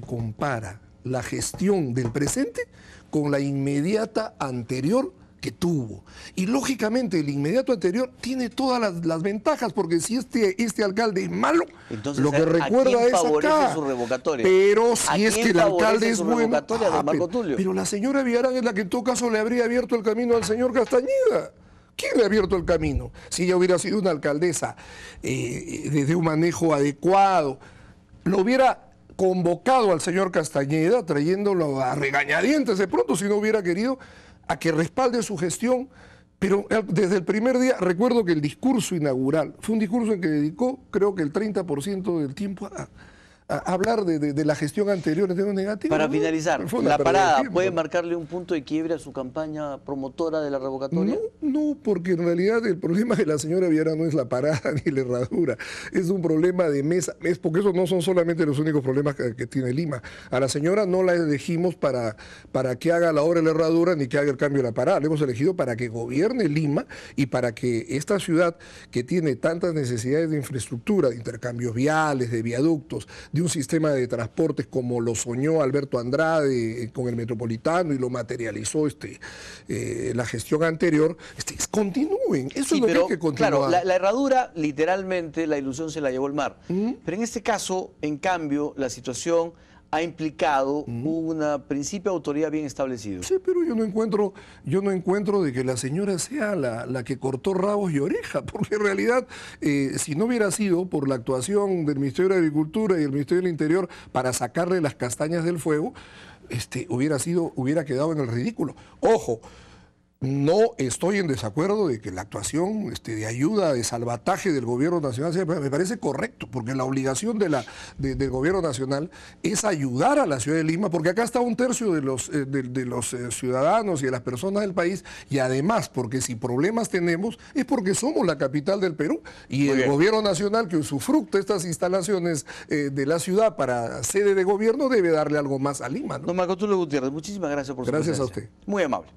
compara la gestión del presente con la inmediata anterior que tuvo. Y lógicamente el inmediato anterior tiene todas las, ventajas, porque si este, este alcalde es malo, lo que recuerda es acá. Pero si es que el alcalde es bueno... Ah, pero, la señora Villarán es la que en todo caso le habría abierto el camino al señor Castañeda. ¿Quién le ha abierto el camino? Si ella hubiera sido una alcaldesa desde eh, eh, un manejo adecuado, lo hubiera convocado al señor Castañeda, trayéndolo a regañadientes de pronto, si no hubiera querido, a que respalde su gestión. Pero desde el primer día, recuerdo que el discurso inaugural fue un discurso en que dedicó, creo que el 30% del tiempo a, hablar de, la gestión anterior es algo negativo. Para finalizar, ¿la parada puede marcarle un punto de quiebre a su campaña promotora de la revocatoria? No, porque en realidad el problema de la señora Villara... no es la parada ni la herradura, es un problema de mesa, es porque esos no son solamente los únicos problemas que, tiene Lima. A la señora no la elegimos para, para que haga la hora de la herradura ni que haga el cambio de la parada, la hemos elegido para que gobierne Lima y para que esta ciudad que tiene tantas necesidades de infraestructura, de intercambios viales, de viaductos, un sistema de transportes como lo soñó Alberto Andrade eh, con el Metropolitano y lo materializó este, eh, la gestión anterior, este, continúen. Eso es lo que hay que continuar. Claro, la, herradura, literalmente, la ilusión se la llevó el mar. ¿Mm? Pero en este caso, en cambio, la situación ha implicado una principio de autoridad bien establecido. Sí, pero yo no encuentro, yo no encuentro de que la señora sea la, que cortó rabos y oreja, porque en realidad, eh, si no hubiera sido por la actuación del Ministerio de Agricultura y el Ministerio del Interior para sacarle las castañas del fuego, este, hubiera sido, hubiera quedado en el ridículo. Ojo, no estoy en desacuerdo de que la actuación este, de ayuda, de salvataje del gobierno nacional me parece correcto, porque la obligación del gobierno nacional es ayudar a la ciudad de Lima, porque acá está un tercio de los, eh, eh, ciudadanos y de las personas del país, y además, porque si problemas tenemos, es porque somos la capital del Perú, y el gobierno nacional que usufructa estas instalaciones eh, de la ciudad para sede de gobierno debe darle algo más a Lima. ¿no? Don Marco Tulio Gutiérrez, muchísimas gracias por su Gracias a usted. Muy amable.